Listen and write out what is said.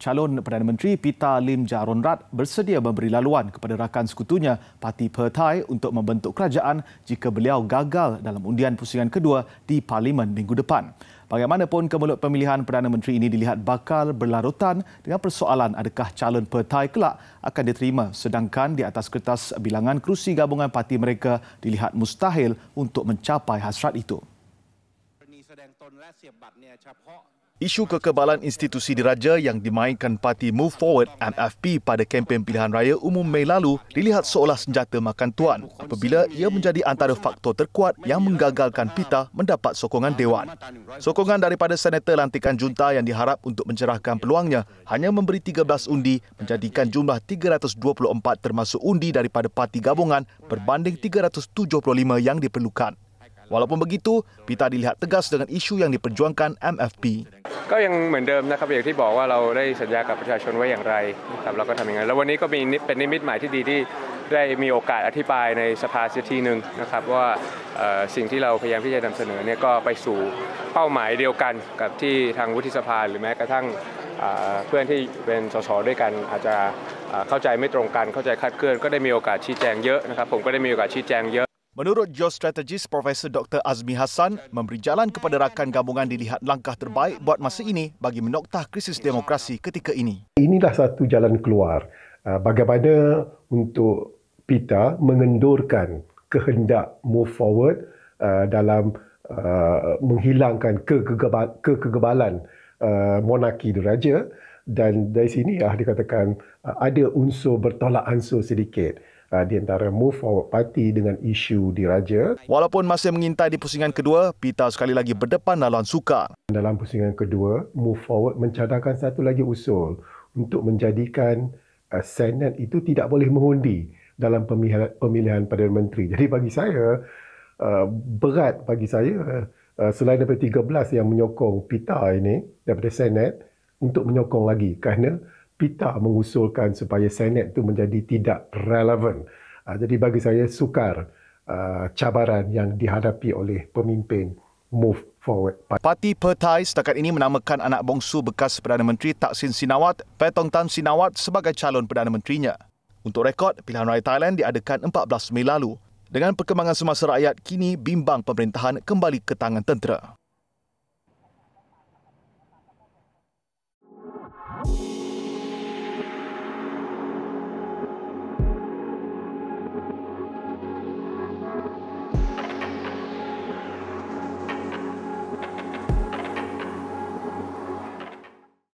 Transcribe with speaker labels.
Speaker 1: calon Perdana Menteri Pita Lim Jaronrat bersedia memberi laluan kepada rakan sekutunya Parti Perthai untuk membentuk kerajaan jika beliau gagal dalam undian pusingan kedua di Parlimen minggu depan. Bagaimanapun kemelut pemilihan Perdana Menteri ini dilihat bakal berlarutan dengan persoalan adakah calon Perthai kelak akan diterima sedangkan di atas kertas bilangan kerusi gabungan parti mereka dilihat mustahil untuk mencapai hasrat itu. Isu kekebalan institusi diraja yang dimainkan parti Move Forward MFP pada kempen pilihan raya umum Mei lalu dilihat seolah senjata makan tuan apabila ia menjadi antara faktor terkuat yang menggagalkan PITA mendapat sokongan Dewan. Sokongan daripada Senator Lantikan Junta yang diharap untuk mencerahkan peluangnya hanya memberi 13 undi menjadikan jumlah 324 termasuk undi daripada parti gabungan berbanding 375 yang diperlukan. Walaupun begitu, Pita dilihat tegas dengan isu yang diperjuangkan MFP.
Speaker 2: ก็ยังเหมือนเดิมนะครับอย่างที่บอกว่าเราได้สัญญากับประชาชนไว้อย่างไรครับเราก็ทำอย่างนั้นแล้ววันนี้ก็มีเป็นนิมิตหมายที่ดีที่ได้มีโอกาสอธิบายในสภาเสียทีหนึ่งนะครับว่าสิ่งที่เราพยายามที่จะนำเสนอเนี่ยก็ไปสู่เป้าหมายเดียวกันกับที่ทางวุฒิสภาหรือแม้กระทั่งเพื่อนที่เป็นสสด้วยกันอาจจะเข้าใจไม่ตรงกันเข้าใจคาดเคลื่อนก็ได้มีโอกาสชี้แจงเยอะนะครับผมก็ได้มีโอกาสชี้แจงเยอะ Menurut geostrategis
Speaker 1: Profesor Dr. Azmi Hassan, memberi jalan kepada rakan gabungan dilihat langkah terbaik buat masa ini bagi menoktah krisis demokrasi ketika ini.
Speaker 3: Inilah satu jalan keluar. Ah, bagaimana untuk PITA mengendurkan kehendak move forward ah, dalam ah, menghilangkan kekegebalan monarki diraja dan dari sini ah dikatakan ada unsur bertolak ansur sedikit uh, di antara Move Forward Party dengan isu diraja. Walaupun
Speaker 1: masih mengintai di pusingan kedua, Pita sekali lagi berdepan lawan suka.
Speaker 3: Dalam pusingan kedua, Move Forward mencadangkan satu lagi usul untuk menjadikan uh, ah, Senat itu tidak boleh mengundi dalam pemilihan, pemilihan pada Menteri. Jadi bagi saya, uh, berat bagi saya uh, selain daripada 13 yang menyokong PITA ini daripada Senat untuk menyokong lagi kerana Pita mengusulkan supaya Senat itu menjadi tidak relevan. Ah, jadi bagi saya sukar ah, cabaran yang dihadapi oleh pemimpin move forward.
Speaker 1: Parti Pertai setakat ini menamakan anak bongsu bekas Perdana Menteri Taksin Sinawat, Petong Tan Sinawat sebagai calon Perdana Menterinya. Untuk rekod, pilihan raya Thailand diadakan 14 Mei lalu. Dengan perkembangan semasa rakyat, kini bimbang pemerintahan kembali ke tangan tentera.